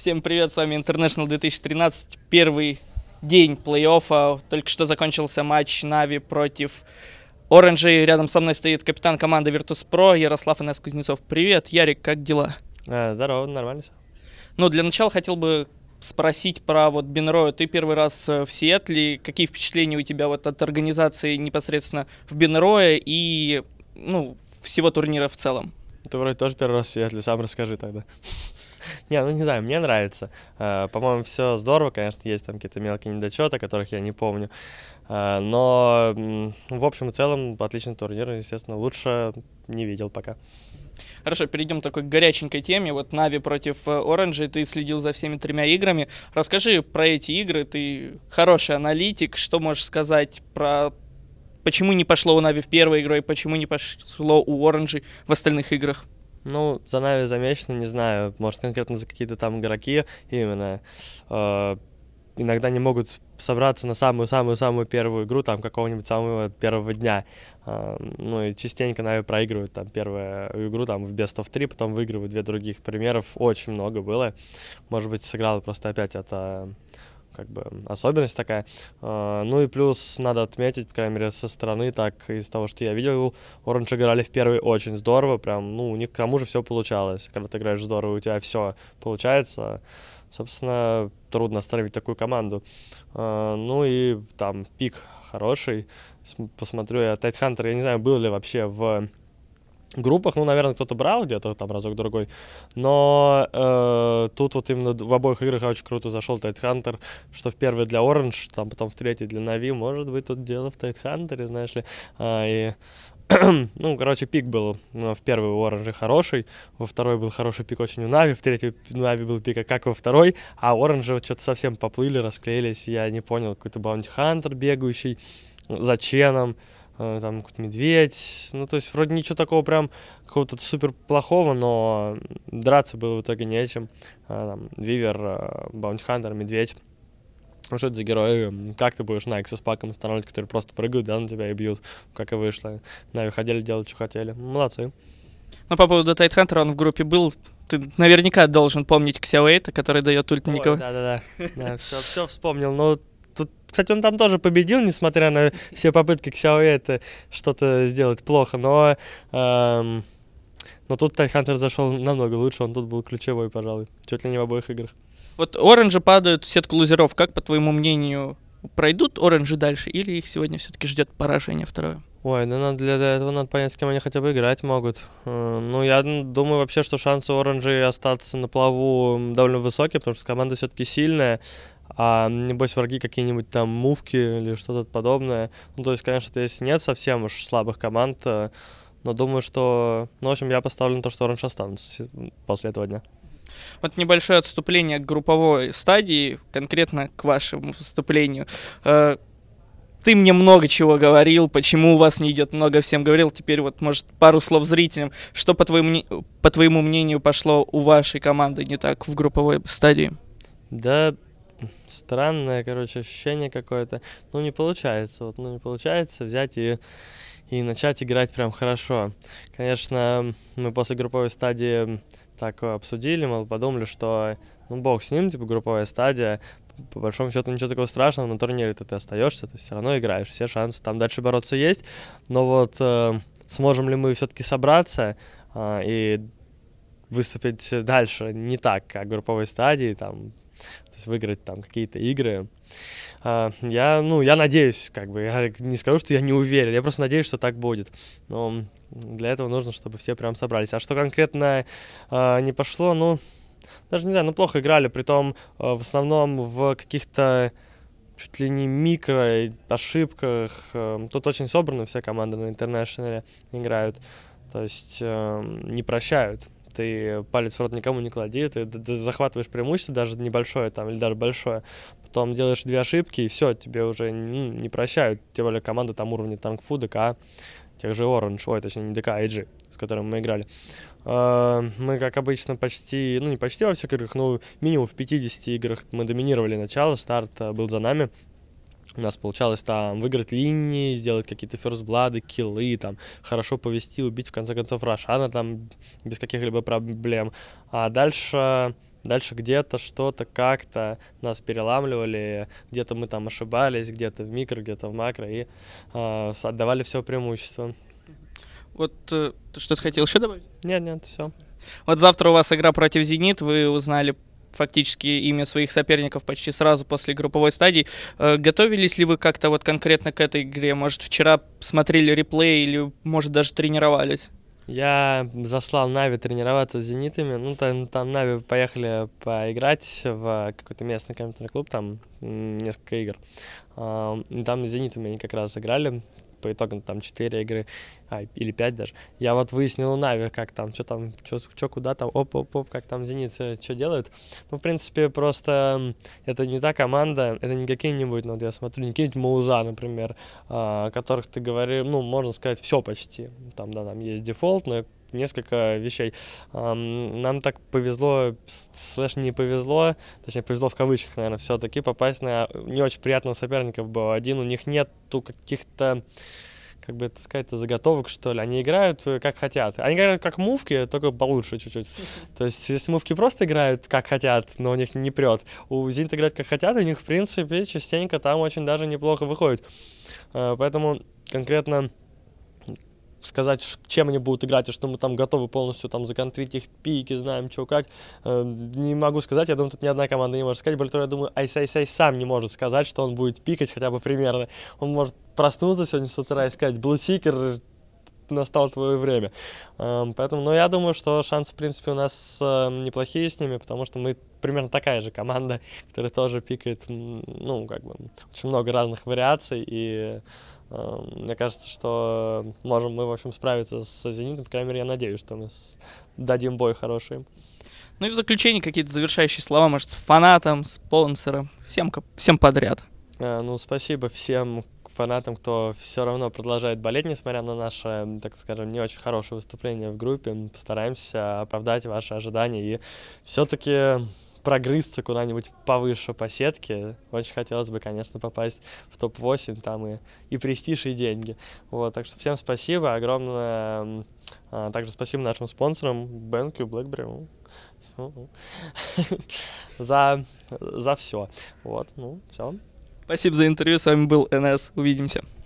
Всем привет, с вами International 2013, первый день плей-оффа. Только что закончился матч Нави против Оранжей. Рядом со мной стоит капитан команды Virtus.pro Ярослав Инес Кузнецов. Привет, Ярик, как дела? Э, здорово, нормально все. Ну, для начала хотел бы спросить про вот Бенрою. Ты первый раз э, в Сиэтле. Какие впечатления у тебя вот от организации непосредственно в Бенрое и ну, всего турнира в целом? Ты вроде тоже первый раз в Сиэтле, сам расскажи тогда. не, ну не знаю, мне нравится. А, по-моему, все здорово, конечно, есть там какие-то мелкие недочеты, которых я не помню. А, но в общем и целом отличный турнир, естественно, лучше не видел пока. Хорошо, перейдем к такой горяченькой теме. Вот Нави против э, Оранжи, ты следил за всеми тремя играми. Расскажи про эти игры, ты хороший аналитик, что можешь сказать про почему не пошло у Нави в первой игре, и почему не пошло у Оранжи в остальных играх? Ну, за нами замечено, не знаю, может, конкретно за какие-то там игроки именно. Э, иногда не могут собраться на самую-самую-самую первую игру там какого-нибудь самого первого дня. Э, ну и частенько, наверное, проигрывают там первую игру там в Best of 3, потом выигрывают две других примеров. Очень много было. Может быть, сыграло просто опять это как бы особенность такая. А, ну и плюс надо отметить, по крайней мере, со стороны, так из того, что я видел, Оранж играли в первый очень здорово, прям, ну, у них к тому же все получалось. Когда ты играешь здорово, у тебя все получается. Собственно, трудно остановить такую команду. А, ну и там пик хороший. Посмотрю я Тайтхантер, я не знаю, был ли вообще в группах, ну, наверное, кто-то брал где-то там разок-другой, но э, тут вот именно в обоих играх очень круто зашел Тайтхантер, что в первый для Оранж, там потом в третий для Нави, может быть, тут дело в Тайтхантере, знаешь ли, а, и ну, короче, пик был э, в первый у Оранжа хороший, во второй был хороший пик очень у Нави, в третий у Нави был пик, а как во второй, а Оранжи вот что-то совсем поплыли, расклеились, я не понял, какой-то Баунти Хантер бегающий за Ченом, Э, там какой-то медведь. Ну, то есть вроде ничего такого прям какого-то супер плохого, но драться было в итоге нечем. А, там, Вивер, э, Баунтихантер, медведь. Ну, что это за герои? Эм, как ты будешь Nike со спаком останавливать, которые просто прыгают, да, на тебя и бьют, как и вышло. Нави ходили делать, что хотели. Молодцы. Ну, по поводу Тайтхантера, он в группе был. Ты наверняка должен помнить Ксиауэйта, который дает ульт Никого. Да-да-да, все, все вспомнил. Но ну, кстати, он там тоже победил, несмотря на все попытки Ксяоэ это что-то сделать плохо, но... Эм, но тут Тайхантер зашел намного лучше, он тут был ключевой, пожалуй, чуть ли не в обоих играх. Вот оранжи падают в сетку лузеров. Как, по твоему мнению, пройдут оранжи дальше или их сегодня все-таки ждет поражение второе? Ой, ну надо, для этого надо понять, с кем они хотя бы играть могут. Э, ну, я думаю вообще, что шансы Оранжи остаться на плаву довольно высокие, потому что команда все-таки сильная а небось враги какие-нибудь там мувки или что-то подобное. Ну, то есть, конечно, здесь нет совсем уж слабых команд, э, но думаю, что... Ну, в общем, я поставлю на то, что раньше останутся после этого дня. Вот небольшое отступление к групповой стадии, конкретно к вашему выступлению. Э, ты мне много чего говорил, почему у вас не идет много, всем говорил. Теперь вот, может, пару слов зрителям. Что, по твоему, по твоему мнению, пошло у вашей команды не так в групповой стадии? Да, странное, короче, ощущение какое-то. Ну, не получается, вот, ну, не получается взять и, и начать играть прям хорошо. Конечно, мы после групповой стадии так обсудили, мол, подумали, что, ну, бог с ним, типа, групповая стадия, по большому счету ничего такого страшного, на турнире-то ты остаешься, ты все равно играешь, все шансы там дальше бороться есть, но вот э, сможем ли мы все-таки собраться э, и выступить дальше не так, как групповой стадии, там, то есть выиграть там какие-то игры. А, я, ну, я надеюсь, как бы, я не скажу, что я не уверен, я просто надеюсь, что так будет. Но для этого нужно, чтобы все прям собрались. А что конкретно а, не пошло, ну, даже не знаю, ну, плохо играли, при том а, в основном в каких-то чуть ли не микро ошибках. Тут очень собраны все команды на интернешнале играют. То есть э, не прощают ты палец в рот никому не клади, ты, ты захватываешь преимущество, даже небольшое там, или даже большое, потом делаешь две ошибки, и все, тебе уже не, ну, не прощают, тем более команда там уровня Танкфу, ДК, а, тех же Orange, ой, точнее не ДК, а IG, с которым мы играли. А, мы, как обычно, почти, ну не почти во всех играх, но минимум в 50 играх мы доминировали начало, старт э, был за нами, у нас получалось там выиграть линии, сделать какие-то ферзблады, киллы, там, хорошо повести, убить, в конце концов, Рошана там без каких-либо проблем. А дальше Дальше где-то что-то как-то нас переламливали, где-то мы там ошибались, где-то в микро, где-то в макро, и э, отдавали все преимущество. Вот э, что-то хотел еще добавить? Нет, нет, все. Вот завтра у вас игра против «Зенит», вы узнали фактически имя своих соперников почти сразу после групповой стадии. Э, готовились ли вы как-то вот конкретно к этой игре? Может, вчера смотрели реплей или, может, даже тренировались? Я заслал Нави тренироваться с зенитами. Ну, там, ну, там Нави поехали поиграть в какой-то местный компьютерный клуб, там несколько игр. Э, там с зенитами они как раз играли по итогам там 4 игры, а, или 5 даже, я вот выяснил у Нави, как там, что там, что куда там, оп-оп-оп, как там Зенит, э, что делают. Ну, в принципе, просто это не та команда, это не какие-нибудь, ну, вот я смотрю, не какие-нибудь Мауза, например, а, о которых ты говорил, ну, можно сказать, все почти. Там, да, там есть дефолт, но несколько вещей. Нам так повезло, слэш не повезло, точнее повезло в кавычках, наверное, все-таки попасть на э, не очень приятного соперников был один. У них нету каких-то как бы это сказать, заготовок, что ли. Они играют э, как хотят. Они играют как мувки, только получше чуть-чуть. То есть, если мувки просто играют как хотят, но у них не прет. У Зинта играют как хотят, у них, в принципе, частенько там очень даже неплохо выходит. Э, поэтому конкретно сказать, чем они будут играть, и что мы там готовы полностью там законтрить их пики, знаем, что как, э, не могу сказать. Я думаю, тут ни одна команда не может сказать. Более того, я думаю, Айсайсай сам не может сказать, что он будет пикать хотя бы примерно. Он может проснуться сегодня с утра и сказать, блутикер, настало твое время. Эм, поэтому, но ну, я думаю, что шансы, в принципе, у нас эм, неплохие с ними, потому что мы примерно такая же команда, которая тоже пикает, ну, как бы, очень много разных вариаций, и эм, мне кажется, что можем мы, в общем, справиться с «Зенитом», по крайней мере, я надеюсь, что мы дадим бой хороший. Ну и в заключение какие-то завершающие слова, может, фанатам, спонсорам, всем, всем подряд. Э, ну, спасибо всем, фанатам, кто все равно продолжает болеть, несмотря на наше, так скажем, не очень хорошее выступление в группе. Мы постараемся оправдать ваши ожидания и все-таки прогрызться куда-нибудь повыше по сетке. Очень хотелось бы, конечно, попасть в топ-8, там и, и престиж, и деньги. Вот, так что всем спасибо огромное. А, также спасибо нашим спонсорам Бенку и BlackBerry за, за все. Вот, ну, все. Спасибо за интервью. С вами был НС. Увидимся.